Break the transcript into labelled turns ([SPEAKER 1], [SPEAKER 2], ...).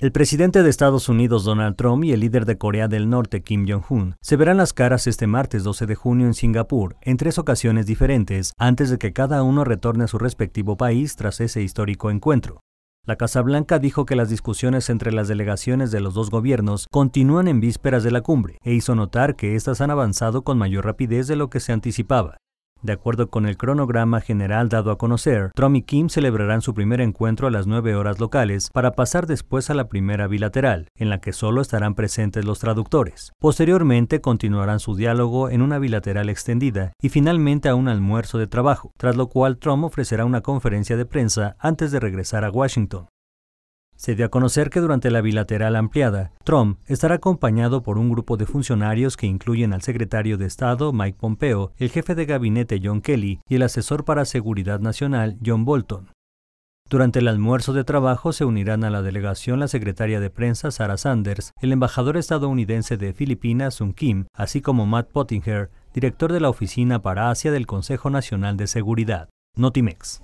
[SPEAKER 1] El presidente de Estados Unidos Donald Trump y el líder de Corea del Norte Kim Jong-un se verán las caras este martes 12 de junio en Singapur en tres ocasiones diferentes antes de que cada uno retorne a su respectivo país tras ese histórico encuentro. La Casa Blanca dijo que las discusiones entre las delegaciones de los dos gobiernos continúan en vísperas de la cumbre e hizo notar que éstas han avanzado con mayor rapidez de lo que se anticipaba. De acuerdo con el cronograma general dado a conocer, Trump y Kim celebrarán su primer encuentro a las 9 horas locales para pasar después a la primera bilateral, en la que solo estarán presentes los traductores. Posteriormente continuarán su diálogo en una bilateral extendida y finalmente a un almuerzo de trabajo, tras lo cual Trump ofrecerá una conferencia de prensa antes de regresar a Washington. Se dio a conocer que durante la bilateral ampliada, Trump estará acompañado por un grupo de funcionarios que incluyen al secretario de Estado Mike Pompeo, el jefe de gabinete John Kelly y el asesor para seguridad nacional John Bolton. Durante el almuerzo de trabajo se unirán a la delegación la secretaria de prensa Sarah Sanders, el embajador estadounidense de Filipinas Sun Kim, así como Matt Pottinger, director de la Oficina para Asia del Consejo Nacional de Seguridad, Notimex.